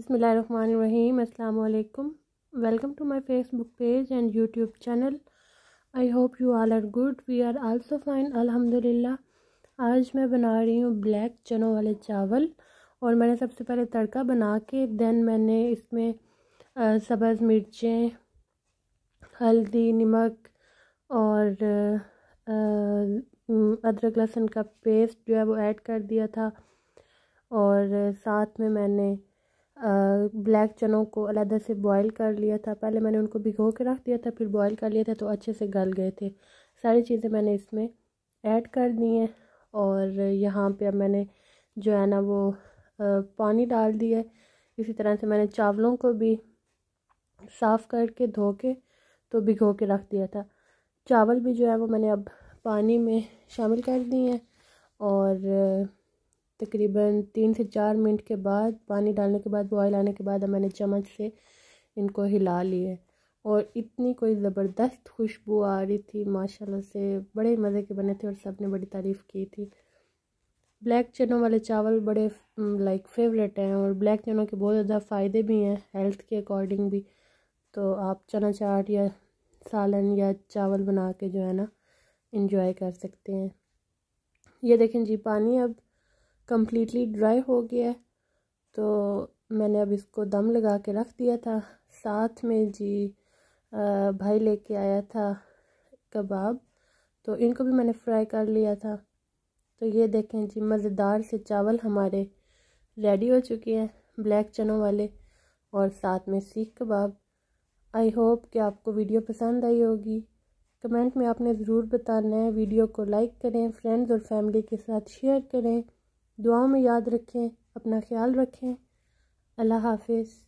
बसमीम अल्लाम welcome to my Facebook page and YouTube channel I hope you all are good we are also fine alhamdulillah आज मैं बना रही हूँ ब्लैक चनों वाले चावल और मैंने सबसे पहले तड़का बना के देन मैंने इसमें सब्ज़ मिर्चें हल्दी नमक और अदरक लहसुन का पेस्ट जो है वो ऐड कर दिया था और साथ में मैंने ब्लैक चनों को अलहदा से बॉईल कर लिया था पहले मैंने उनको भिगो के रख दिया था फिर बॉईल कर लिया था तो अच्छे से गल गए थे सारी चीज़ें मैंने इसमें ऐड कर दी हैं और यहाँ पे अब मैंने जो है ना वो पानी डाल दिया है इसी तरह से मैंने चावलों को भी साफ़ करके धो के तो भिगो के रख दिया था चावल भी जो है वो मैंने अब पानी में शामिल कर दिए हैं और तकरीबन तीन से चार मिनट के बाद पानी डालने के बाद बॉयल आने के बाद मैंने चम्मच से इनको हिला लिए और इतनी कोई ज़बरदस्त खुशबू आ रही थी माशाल्लाह से बड़े मज़े के बने थे और सब ने बड़ी तारीफ़ की थी ब्लैक चनों वाले चावल बड़े लाइक फेवरेट हैं और ब्लैक चनों के बहुत ज़्यादा फ़ायदे भी हैं हेल्थ के अकॉर्डिंग भी तो आप चना चाट या सालन या चावल बना के जो है ना इंजॉय कर सकते हैं ये देखें जी पानी अब कम्प्लीटली ड्राई हो गया है तो मैंने अब इसको दम लगा के रख दिया था साथ में जी भाई लेके आया था कबाब तो इनको भी मैंने फ्राई कर लिया था तो ये देखें जी मज़ेदार से चावल हमारे रेडी हो चुके हैं ब्लैक चनों वाले और साथ में सीख कबाब आई होप कि आपको वीडियो पसंद आई होगी कमेंट में आपने ज़रूर बताना है वीडियो को लाइक करें फ्रेंड्स और फैमिली के साथ शेयर करें दुआओं में याद रखें अपना ख्याल रखें अल्लाह हाफिज़